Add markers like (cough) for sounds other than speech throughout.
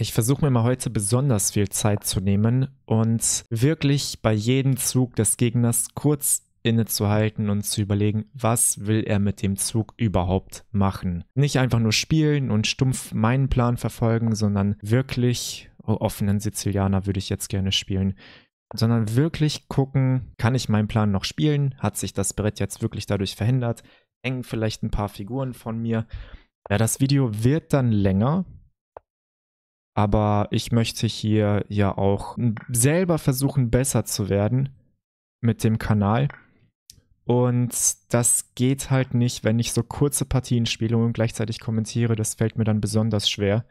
Ich versuche mir mal heute besonders viel Zeit zu nehmen und wirklich bei jedem Zug des Gegners kurz innezuhalten und zu überlegen, was will er mit dem Zug überhaupt machen. Nicht einfach nur spielen und stumpf meinen Plan verfolgen, sondern wirklich, oh, offenen Sizilianer würde ich jetzt gerne spielen, sondern wirklich gucken, kann ich meinen Plan noch spielen? Hat sich das Brett jetzt wirklich dadurch verhindert? Hängen vielleicht ein paar Figuren von mir? Ja, das Video wird dann länger, aber ich möchte hier ja auch selber versuchen, besser zu werden mit dem Kanal. Und das geht halt nicht, wenn ich so kurze Partien spiele und gleichzeitig kommentiere. Das fällt mir dann besonders schwer.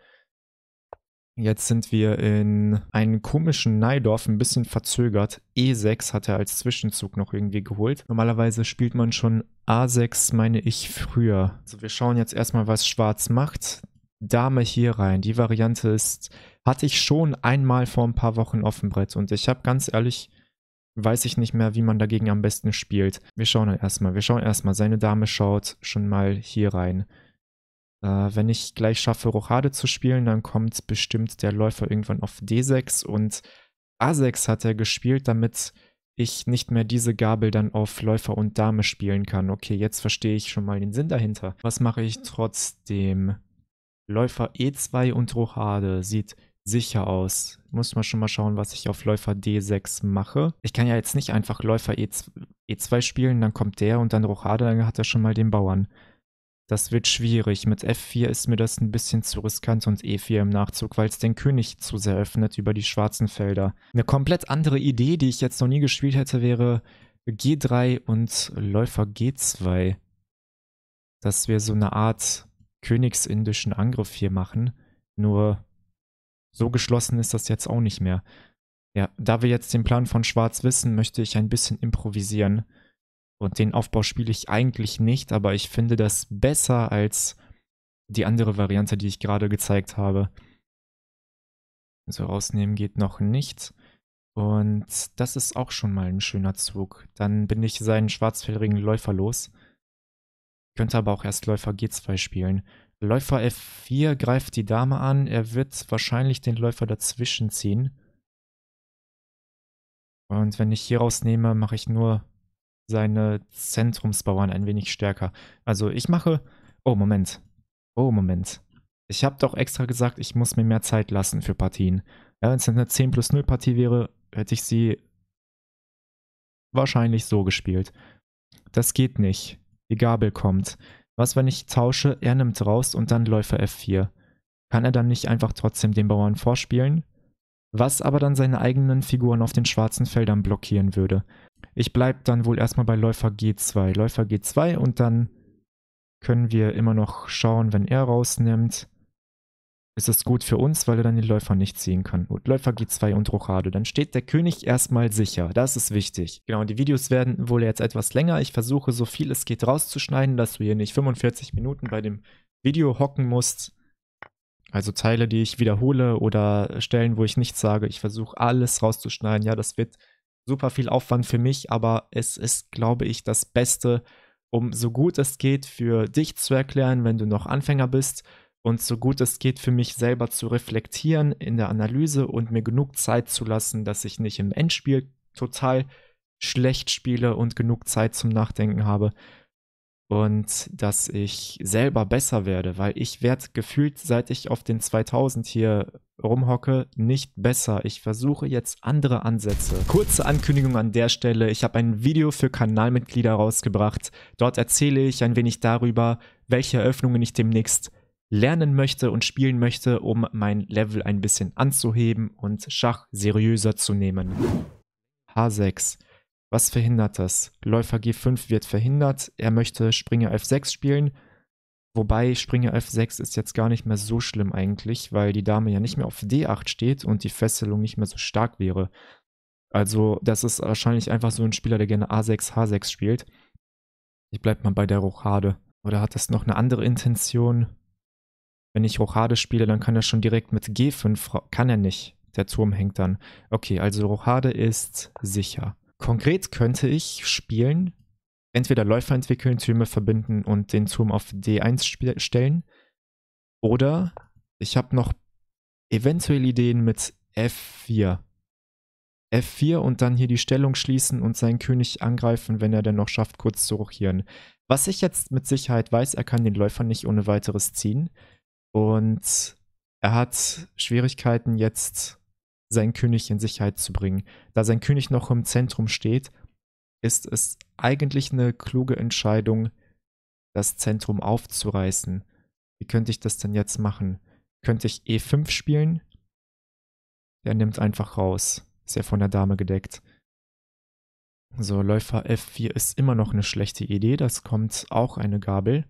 Jetzt sind wir in einem komischen Neidorf, ein bisschen verzögert. E6 hat er als Zwischenzug noch irgendwie geholt. Normalerweise spielt man schon A6, meine ich, früher. Also wir schauen jetzt erstmal, was Schwarz macht. Dame hier rein. Die Variante ist, hatte ich schon einmal vor ein paar Wochen auf dem Brett und ich habe ganz ehrlich, weiß ich nicht mehr, wie man dagegen am besten spielt. Wir schauen dann erstmal, wir schauen erstmal. Seine Dame schaut schon mal hier rein. Äh, wenn ich gleich schaffe, Rochade zu spielen, dann kommt bestimmt der Läufer irgendwann auf D6 und A6 hat er gespielt, damit ich nicht mehr diese Gabel dann auf Läufer und Dame spielen kann. Okay, jetzt verstehe ich schon mal den Sinn dahinter. Was mache ich trotzdem? Läufer E2 und Rochade sieht sicher aus. Muss man schon mal schauen, was ich auf Läufer D6 mache. Ich kann ja jetzt nicht einfach Läufer E2, E2 spielen, dann kommt der und dann Rochade, dann hat er schon mal den Bauern. Das wird schwierig. Mit F4 ist mir das ein bisschen zu riskant und E4 im Nachzug, weil es den König zu sehr öffnet über die schwarzen Felder. Eine komplett andere Idee, die ich jetzt noch nie gespielt hätte, wäre G3 und Läufer G2. Dass wir so eine Art königsindischen Angriff hier machen. Nur so geschlossen ist das jetzt auch nicht mehr. Ja, da wir jetzt den Plan von Schwarz wissen, möchte ich ein bisschen improvisieren. Und den Aufbau spiele ich eigentlich nicht, aber ich finde das besser als die andere Variante, die ich gerade gezeigt habe. So rausnehmen geht noch nicht. Und das ist auch schon mal ein schöner Zug. Dann bin ich seinen schwarzfälligen Läufer los könnte aber auch erst Läufer G2 spielen. Läufer F4 greift die Dame an, er wird wahrscheinlich den Läufer dazwischen ziehen. Und wenn ich hier rausnehme, mache ich nur seine Zentrumsbauern ein wenig stärker. Also ich mache... Oh, Moment. Oh, Moment. Ich habe doch extra gesagt, ich muss mir mehr Zeit lassen für Partien. Ja, wenn es eine 10 plus 0 Partie wäre, hätte ich sie wahrscheinlich so gespielt. Das geht nicht. Die Gabel kommt. Was, wenn ich tausche, er nimmt raus und dann Läufer F4? Kann er dann nicht einfach trotzdem den Bauern vorspielen? Was aber dann seine eigenen Figuren auf den schwarzen Feldern blockieren würde. Ich bleib dann wohl erstmal bei Läufer G2. Läufer G2 und dann können wir immer noch schauen, wenn er rausnimmt ist das gut für uns, weil er dann den Läufer nicht ziehen kann. Gut, Läufer G2 und Rochade. Dann steht der König erstmal sicher. Das ist wichtig. Genau, und die Videos werden wohl jetzt etwas länger. Ich versuche so viel es geht rauszuschneiden, dass du hier nicht 45 Minuten bei dem Video hocken musst. Also Teile, die ich wiederhole oder Stellen, wo ich nichts sage. Ich versuche alles rauszuschneiden. Ja, das wird super viel Aufwand für mich, aber es ist, glaube ich, das Beste, um so gut es geht für dich zu erklären, wenn du noch Anfänger bist und so gut es geht für mich selber zu reflektieren in der Analyse und mir genug Zeit zu lassen, dass ich nicht im Endspiel total schlecht spiele und genug Zeit zum Nachdenken habe und dass ich selber besser werde, weil ich werde gefühlt, seit ich auf den 2000 hier rumhocke, nicht besser. Ich versuche jetzt andere Ansätze. Kurze Ankündigung an der Stelle. Ich habe ein Video für Kanalmitglieder rausgebracht. Dort erzähle ich ein wenig darüber, welche Eröffnungen ich demnächst lernen möchte und spielen möchte, um mein Level ein bisschen anzuheben und Schach seriöser zu nehmen. H6. Was verhindert das? Läufer G5 wird verhindert. Er möchte Springer F6 spielen. Wobei Springer F6 ist jetzt gar nicht mehr so schlimm eigentlich, weil die Dame ja nicht mehr auf D8 steht und die Fesselung nicht mehr so stark wäre. Also das ist wahrscheinlich einfach so ein Spieler, der gerne A6, H6 spielt. Ich bleib mal bei der Rochade. Oder hat das noch eine andere Intention? Wenn ich Rochade spiele, dann kann er schon direkt mit G5, kann er nicht. Der Turm hängt dann. Okay, also Rochade ist sicher. Konkret könnte ich spielen, entweder Läufer entwickeln, Türme verbinden und den Turm auf D1 stellen. Oder ich habe noch eventuell Ideen mit F4. F4 und dann hier die Stellung schließen und seinen König angreifen, wenn er denn noch schafft, kurz zu rochieren. Was ich jetzt mit Sicherheit weiß, er kann den Läufer nicht ohne weiteres ziehen. Und er hat Schwierigkeiten jetzt seinen König in Sicherheit zu bringen. Da sein König noch im Zentrum steht, ist es eigentlich eine kluge Entscheidung, das Zentrum aufzureißen. Wie könnte ich das denn jetzt machen? Könnte ich E5 spielen? Der nimmt einfach raus. Ist ja von der Dame gedeckt. So, Läufer F4 ist immer noch eine schlechte Idee. Das kommt auch eine Gabel.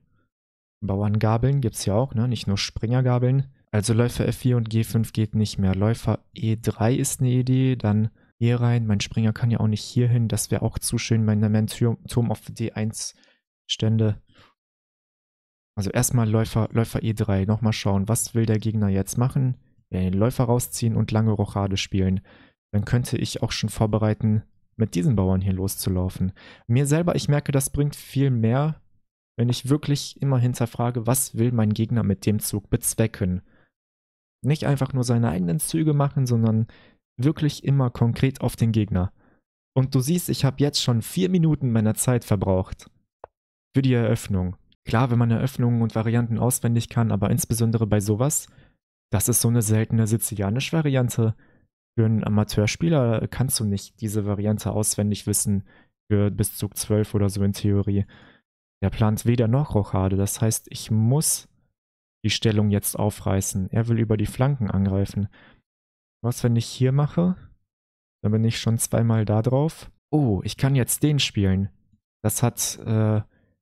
Bauerngabeln gibt es ja auch, ne? nicht nur Springergabeln. Also Läufer F4 und G5 geht nicht mehr. Läufer E3 ist eine Idee, dann hier rein. Mein Springer kann ja auch nicht hier hin. Das wäre auch zu schön, wenn mein Turm auf D1 stände. Also erstmal Läufer, Läufer E3, nochmal schauen, was will der Gegner jetzt machen? Den Läufer rausziehen und lange Rochade spielen. Dann könnte ich auch schon vorbereiten, mit diesen Bauern hier loszulaufen. Mir selber, ich merke, das bringt viel mehr wenn ich wirklich immer hinterfrage, was will mein Gegner mit dem Zug bezwecken. Nicht einfach nur seine eigenen Züge machen, sondern wirklich immer konkret auf den Gegner. Und du siehst, ich habe jetzt schon vier Minuten meiner Zeit verbraucht. Für die Eröffnung. Klar, wenn man Eröffnungen und Varianten auswendig kann, aber insbesondere bei sowas, das ist so eine seltene sizilianische Variante. Für einen Amateurspieler kannst du nicht diese Variante auswendig wissen für bis Zug 12 oder so in Theorie. Der plant weder noch Rochade. Das heißt, ich muss die Stellung jetzt aufreißen. Er will über die Flanken angreifen. Was, wenn ich hier mache? Dann bin ich schon zweimal da drauf. Oh, ich kann jetzt den spielen. Das hat äh,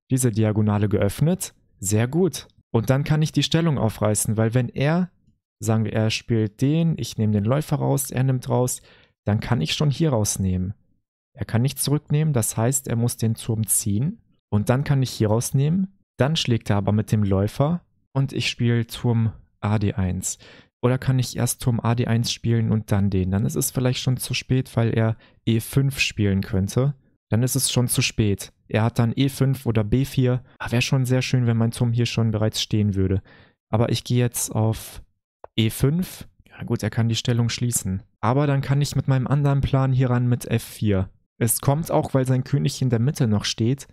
diese Diagonale geöffnet. Sehr gut. Und dann kann ich die Stellung aufreißen, weil wenn er, sagen wir, er spielt den, ich nehme den Läufer raus, er nimmt raus, dann kann ich schon hier rausnehmen. Er kann nicht zurücknehmen, das heißt, er muss den Turm ziehen und dann kann ich hier rausnehmen. Dann schlägt er aber mit dem Läufer und ich spiele Turm AD1. Oder kann ich erst Turm AD1 spielen und dann den? Dann ist es vielleicht schon zu spät, weil er E5 spielen könnte. Dann ist es schon zu spät. Er hat dann E5 oder B4. Ah, Wäre schon sehr schön, wenn mein Turm hier schon bereits stehen würde. Aber ich gehe jetzt auf E5. Ja gut, er kann die Stellung schließen. Aber dann kann ich mit meinem anderen Plan hier ran mit F4. Es kommt auch, weil sein König in der Mitte noch steht,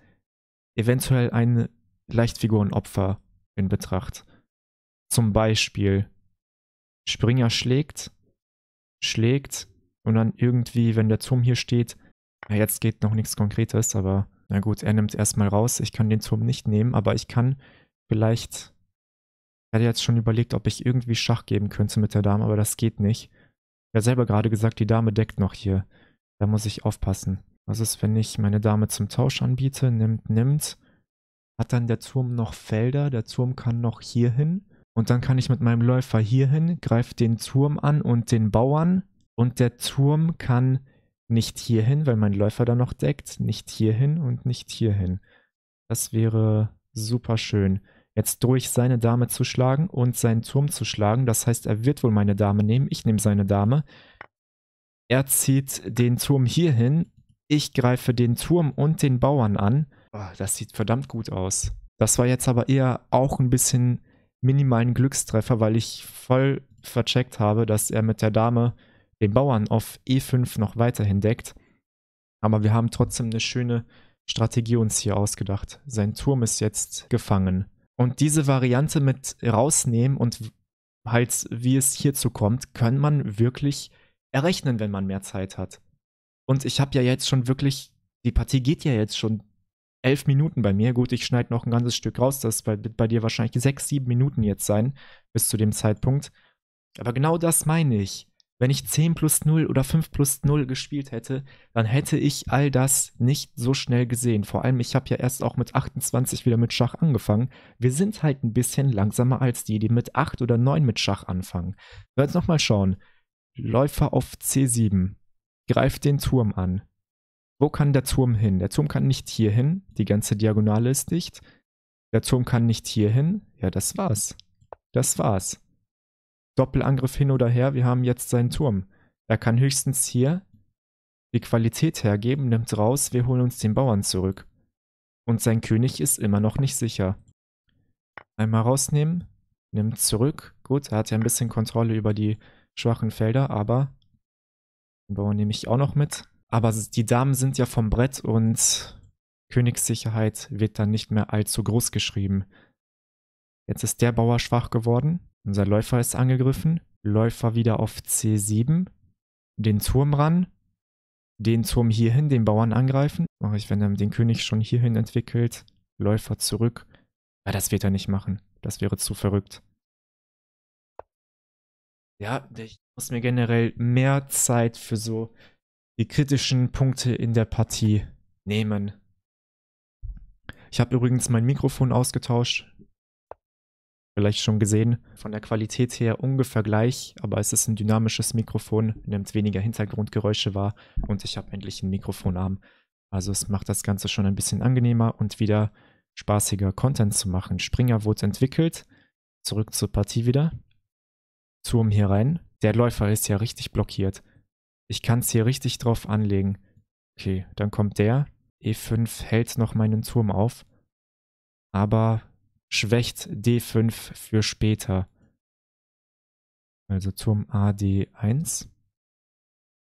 eventuell ein Leichtfigurenopfer in Betracht. Zum Beispiel Springer schlägt, schlägt und dann irgendwie, wenn der Turm hier steht, na jetzt geht noch nichts Konkretes, aber na gut, er nimmt erstmal raus. Ich kann den Turm nicht nehmen, aber ich kann vielleicht. Ich hatte jetzt schon überlegt, ob ich irgendwie Schach geben könnte mit der Dame, aber das geht nicht. Er hat selber gerade gesagt, die Dame deckt noch hier. Da muss ich aufpassen. Was ist, wenn ich meine Dame zum Tausch anbiete? Nimmt, nimmt. Hat dann der Turm noch Felder? Der Turm kann noch hier hin. Und dann kann ich mit meinem Läufer hier hin, greife den Turm an und den Bauern. Und der Turm kann nicht hierhin, weil mein Läufer da noch deckt, nicht hierhin und nicht hierhin. Das wäre super schön. Jetzt durch seine Dame zu schlagen und seinen Turm zu schlagen, das heißt, er wird wohl meine Dame nehmen, ich nehme seine Dame. Er zieht den Turm hierhin ich greife den Turm und den Bauern an. Oh, das sieht verdammt gut aus. Das war jetzt aber eher auch ein bisschen minimalen Glückstreffer, weil ich voll vercheckt habe, dass er mit der Dame den Bauern auf E5 noch weiterhin deckt. Aber wir haben trotzdem eine schöne Strategie uns hier ausgedacht. Sein Turm ist jetzt gefangen. Und diese Variante mit rausnehmen und halt, wie es hierzu kommt, kann man wirklich errechnen, wenn man mehr Zeit hat. Und ich habe ja jetzt schon wirklich, die Partie geht ja jetzt schon elf Minuten bei mir. Gut, ich schneide noch ein ganzes Stück raus. Das bei, bei dir wahrscheinlich sechs, sieben Minuten jetzt sein, bis zu dem Zeitpunkt. Aber genau das meine ich. Wenn ich 10 plus 0 oder 5 plus 0 gespielt hätte, dann hätte ich all das nicht so schnell gesehen. Vor allem, ich habe ja erst auch mit 28 wieder mit Schach angefangen. Wir sind halt ein bisschen langsamer als die, die mit 8 oder 9 mit Schach anfangen. Jetzt nochmal schauen. Läufer auf C7 greift den Turm an. Wo kann der Turm hin? Der Turm kann nicht hier hin, die ganze Diagonale ist dicht. Der Turm kann nicht hier hin. Ja, das war's. Das war's. Doppelangriff hin oder her, wir haben jetzt seinen Turm. Er kann höchstens hier die Qualität hergeben, nimmt raus, wir holen uns den Bauern zurück. Und sein König ist immer noch nicht sicher. Einmal rausnehmen, nimmt zurück. Gut, er hat ja ein bisschen Kontrolle über die schwachen Felder, aber den Bauern nehme ich auch noch mit. Aber die Damen sind ja vom Brett und Königssicherheit wird dann nicht mehr allzu groß geschrieben. Jetzt ist der Bauer schwach geworden. Unser Läufer ist angegriffen. Läufer wieder auf C7. Den Turm ran. Den Turm hierhin, den Bauern angreifen. Mache ich, wenn er den König schon hierhin entwickelt. Läufer zurück. Ja, das wird er nicht machen. Das wäre zu verrückt. Ja, ich muss mir generell mehr Zeit für so die kritischen Punkte in der Partie nehmen. Ich habe übrigens mein Mikrofon ausgetauscht. Vielleicht schon gesehen. Von der Qualität her ungefähr gleich, aber es ist ein dynamisches Mikrofon, nimmt weniger Hintergrundgeräusche wahr und ich habe endlich einen Mikrofonarm. Also es macht das Ganze schon ein bisschen angenehmer und wieder spaßiger Content zu machen. Springer wurde entwickelt. Zurück zur Partie wieder. Turm hier rein. Der Läufer ist ja richtig blockiert. Ich kann es hier richtig drauf anlegen. Okay, dann kommt der. E5 hält noch meinen Turm auf. Aber schwächt D5 für später. Also Turm AD1.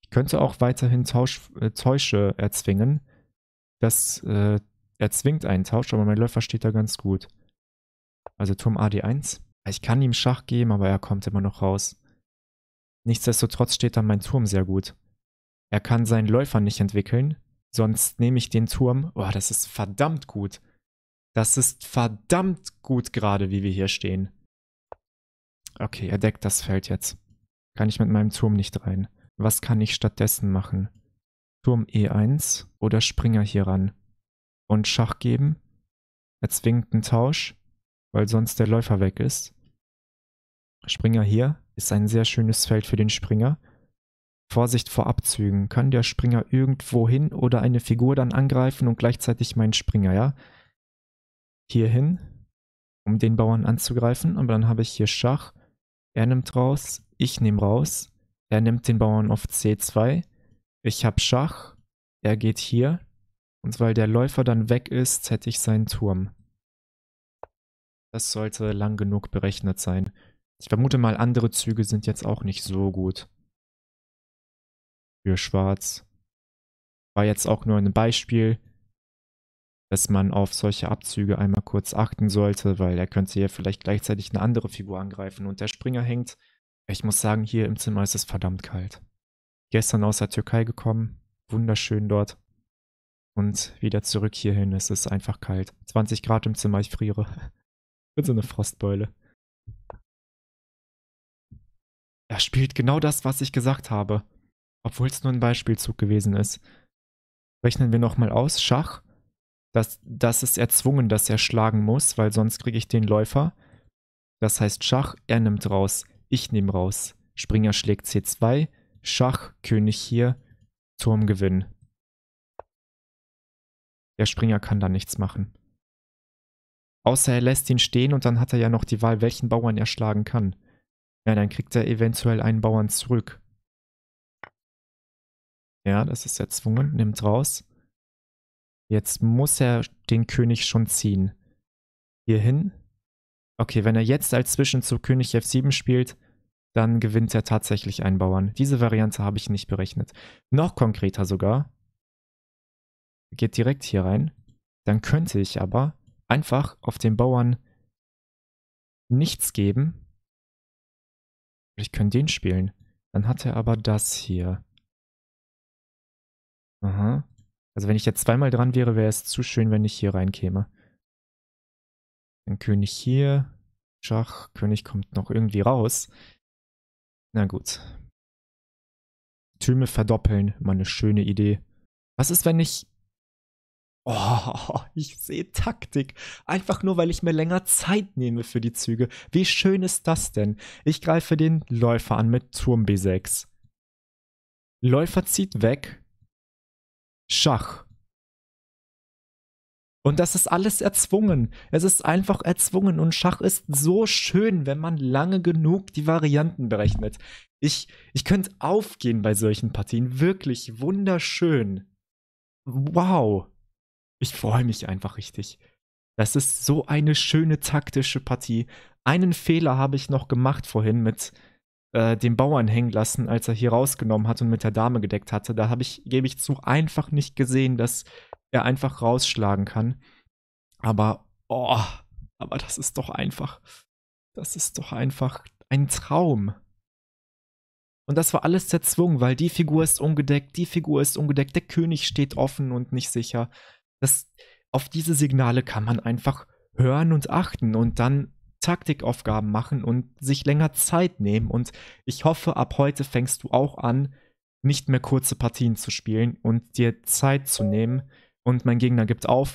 Ich könnte auch weiterhin Tausch, äh, Täusche erzwingen. Das äh, erzwingt einen Tausch, aber mein Läufer steht da ganz gut. Also Turm AD1. Ich kann ihm Schach geben, aber er kommt immer noch raus. Nichtsdestotrotz steht dann mein Turm sehr gut. Er kann seinen Läufer nicht entwickeln, sonst nehme ich den Turm. Boah, das ist verdammt gut. Das ist verdammt gut gerade, wie wir hier stehen. Okay, er deckt das Feld jetzt. Kann ich mit meinem Turm nicht rein. Was kann ich stattdessen machen? Turm E1 oder Springer hier ran. Und Schach geben. Er zwingt einen Tausch weil sonst der Läufer weg ist. Springer hier ist ein sehr schönes Feld für den Springer. Vorsicht vor Abzügen. Kann der Springer irgendwo hin oder eine Figur dann angreifen und gleichzeitig meinen Springer, ja? Hier hin, um den Bauern anzugreifen. Aber dann habe ich hier Schach. Er nimmt raus, ich nehme raus. Er nimmt den Bauern auf C2. Ich habe Schach. Er geht hier. Und weil der Läufer dann weg ist, hätte ich seinen Turm. Das sollte lang genug berechnet sein. Ich vermute mal, andere Züge sind jetzt auch nicht so gut. Für Schwarz. War jetzt auch nur ein Beispiel, dass man auf solche Abzüge einmal kurz achten sollte, weil er könnte ja vielleicht gleichzeitig eine andere Figur angreifen und der Springer hängt. Ich muss sagen, hier im Zimmer ist es verdammt kalt. Gestern aus der Türkei gekommen, wunderschön dort. Und wieder zurück hierhin, es ist einfach kalt. 20 Grad im Zimmer, ich friere. Und so eine Frostbeule. Er spielt genau das, was ich gesagt habe. Obwohl es nur ein Beispielzug gewesen ist. Rechnen wir nochmal aus. Schach. Das, das ist erzwungen, dass er schlagen muss, weil sonst kriege ich den Läufer. Das heißt Schach, er nimmt raus. Ich nehme raus. Springer schlägt C2. Schach, König hier. Turm gewinnen. Der Springer kann da nichts machen. Außer er lässt ihn stehen und dann hat er ja noch die Wahl, welchen Bauern er schlagen kann. Ja, dann kriegt er eventuell einen Bauern zurück. Ja, das ist erzwungen. Nimmt raus. Jetzt muss er den König schon ziehen. Hierhin. Okay, wenn er jetzt als Zwischenzug König F7 spielt, dann gewinnt er tatsächlich einen Bauern. Diese Variante habe ich nicht berechnet. Noch konkreter sogar. Geht direkt hier rein. Dann könnte ich aber einfach auf den Bauern nichts geben. Ich könnte den spielen. Dann hat er aber das hier. Aha. Also wenn ich jetzt zweimal dran wäre, wäre es zu schön, wenn ich hier reinkäme. Dann König hier. Schach, König kommt noch irgendwie raus. Na gut. Türme verdoppeln, mal eine schöne Idee. Was ist, wenn ich Oh, (laughs) ich sehe Taktik. Einfach nur, weil ich mir länger Zeit nehme für die Züge. Wie schön ist das denn? Ich greife den Läufer an mit Turm B6. Läufer zieht weg. Schach. Und das ist alles erzwungen. Es ist einfach erzwungen. Und Schach ist so schön, wenn man lange genug die Varianten berechnet. Ich, ich könnte aufgehen bei solchen Partien. Wirklich wunderschön. Wow. Ich freue mich einfach richtig. Das ist so eine schöne taktische Partie. Einen Fehler habe ich noch gemacht vorhin mit äh, dem Bauern hängen lassen, als er hier rausgenommen hat und mit der Dame gedeckt hatte. Da habe ich, gebe ich zu, einfach nicht gesehen, dass er einfach rausschlagen kann. Aber, oh, aber das ist doch einfach. Das ist doch einfach ein Traum. Und das war alles zerzwungen, weil die Figur ist ungedeckt, die Figur ist ungedeckt, der König steht offen und nicht sicher. Das, auf diese Signale kann man einfach hören und achten und dann Taktikaufgaben machen und sich länger Zeit nehmen. Und ich hoffe, ab heute fängst du auch an, nicht mehr kurze Partien zu spielen und dir Zeit zu nehmen. Und mein Gegner gibt auf,